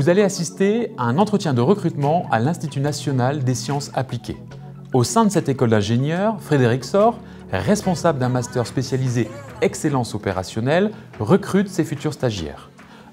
Vous allez assister à un entretien de recrutement à l'Institut national des sciences appliquées. Au sein de cette école d'ingénieurs, Frédéric Sor, responsable d'un master spécialisé excellence opérationnelle, recrute ses futurs stagiaires.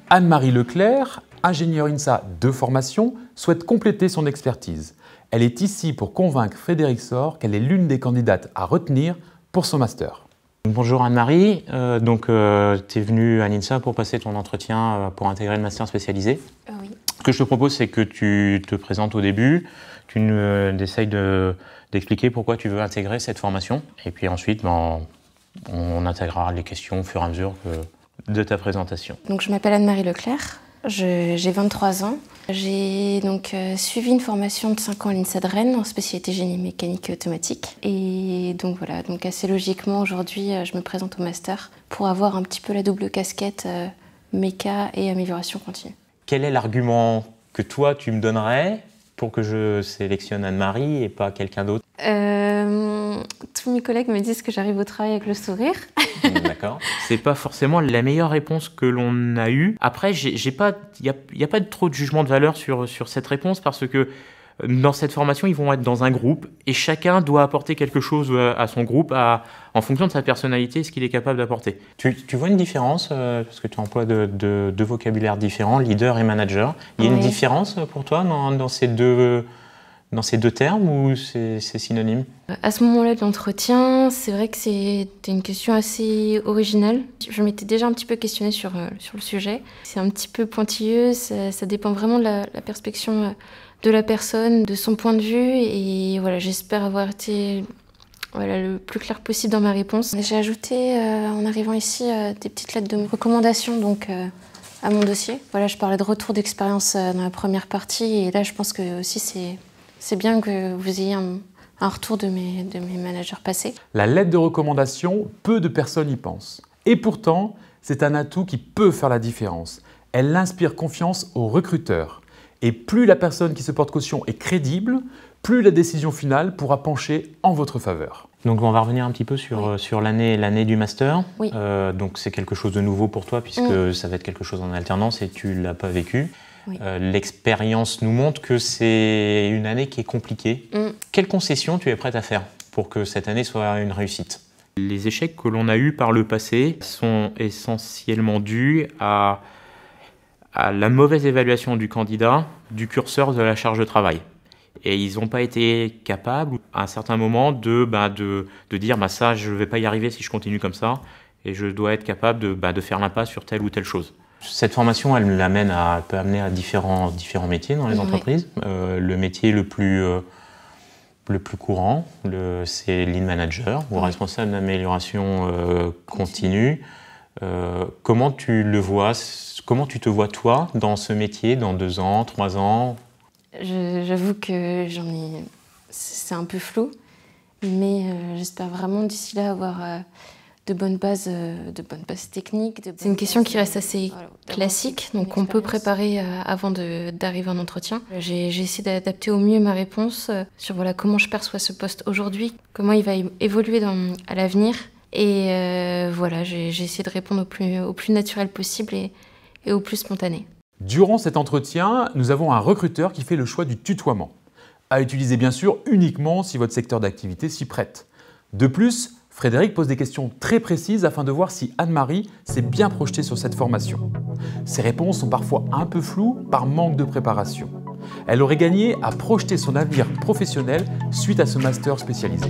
Anne-Marie Leclerc, ingénieure INSA de formation, souhaite compléter son expertise. Elle est ici pour convaincre Frédéric Sor qu'elle est l'une des candidates à retenir pour son master. Bonjour Anne-Marie, euh, donc euh, tu es venue à l'INSA pour passer ton entretien euh, pour intégrer le master spécialisé. Oui. Ce que je te propose, c'est que tu te présentes au début, tu essayes d'expliquer pourquoi tu veux intégrer cette formation, et puis ensuite ben, on, intégrera les questions au fur et à mesure de ta présentation. Donc je m'appelle Anne-Marie Leclerc, j'ai 23 ans. J'ai donc euh, suivi une formation de 5 ans à l'INSA de Rennes en spécialité génie mécanique automatique. Et donc voilà, donc assez logiquement aujourd'hui euh, je me présente au master pour avoir un petit peu la double casquette euh, méca et amélioration continue. Quel est l'argument que toi tu me donnerais pour que je sélectionne Anne-Marie et pas quelqu'un d'autre mes collègues me disent que j'arrive au travail avec le sourire. Mm, d'accord. C'est pas forcément la meilleure réponse que l'on a eue. Après, j'ai pas, il n'y a, y a, pas trop de jugement de valeur sur, sur cette réponse parce que euh, dans cette formation, ils vont être dans un groupe et chacun doit apporter quelque chose euh, à son groupe à, en fonction de sa personnalité, ce qu'il est capable d'apporter. Tu, tu, vois une différence, euh, parce que tu emploies deux de, de vocabulaires différents, leader et manager. Il y a une différence pour toi dans, dans ces deux dans ces deux termes ou c'est synonyme À ce moment-là de l'entretien, c'est vrai que c'était une question assez originale. Je m'étais déjà un petit peu questionnée sur, euh, sur le sujet. C'est un petit peu pointilleux, ça, dépend vraiment de la, perspective euh, de la personne, de son point de vue. Et voilà, j'espère avoir été voilà, le plus clair possible dans ma réponse. J'ai ajouté euh, en arrivant ici des petites lettres de recommandation donc, à mon dossier. Voilà, je parlais de retour d'expérience dans la première partie et là je pense que aussi c'est c'est bien que vous ayez un, retour de mes, managers passés. La lettre de recommandation, peu de personnes y pensent. Et pourtant, c'est un atout qui peut faire la différence. Elle inspire confiance aux recruteurs. Et plus la personne qui se porte caution est crédible, plus la décision finale pourra pencher en votre faveur. Donc on va revenir un petit peu sur, euh, l'année, l'année du master. Euh, donc c'est quelque chose de nouveau pour toi puisque ça va être quelque chose en alternance et tu ne l'as pas vécu. Euh, l'expérience nous montre que c'est une année qui est compliquée. Mm. Quelle Quelles concessions tu es prête à faire pour que cette année soit une réussite Les échecs que l'on a eus par le passé sont essentiellement dus à, la mauvaise évaluation du candidat du curseur de la charge de travail. Et ils n'ont pas été capables, à un certain moment, de, bah, dire bah, ça, je ne vais pas y arriver si je continue comme ça, et je dois être capable de, bah, de faire l'impasse sur telle ou telle chose. Cette formation, elle, l'amène à, peut amener à différents, différents métiers dans les entreprises. Euh, le métier le plus, euh, le plus courant, le, c'est lead manager ou responsable d'amélioration euh, continue. comment tu le vois Comment tu te vois toi dans ce métier dans deux ans, trois ans J'avoue que j'en ai... c'est un peu flou, mais j'espère vraiment d'ici là avoir de bonnes bases, euh, de bonnes bases techniques. c'est une question qui reste assez euh, classique, donc on peut préparer euh, avant d'arriver en entretien. J'ai, essayé d'adapter au mieux ma réponse sur voilà comment je perçois ce poste aujourd'hui, comment il va évoluer à l'avenir, et voilà j'ai, essayé de répondre au plus, naturel possible et au plus spontané. Durant cet entretien, nous avons un recruteur qui fait le choix du tutoiement, à utiliser bien sûr uniquement si votre secteur d'activité s'y prête. De plus, Frédéric pose des questions très précises afin de voir si Anne-Marie s'est bien projetée sur cette formation. Ses réponses sont parfois un peu floues par manque de préparation. Elle aurait gagné à projeter son avenir professionnel suite à ce master spécialisé.